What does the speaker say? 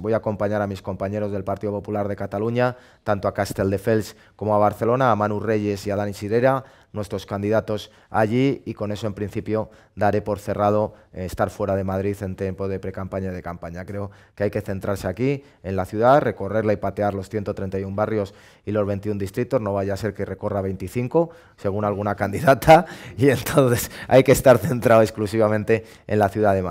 voy a acompañar a mis compañeros del Partido Popular de Cataluña, tanto a Castelldefels como a Barcelona, a Manu Reyes y a Dani Sirera, nuestros candidatos allí, y con eso en principio daré por cerrado eh, estar fuera de Madrid en tiempo de precampaña y de campaña. Creo que hay que centrarse aquí, en la ciudad, recorrerla y patear los 131 barrios y los 21 distritos, no vaya a ser que recorra 25, según alguna candidata, y entonces hay que estar centrado exclusivamente en la ciudad de Madrid.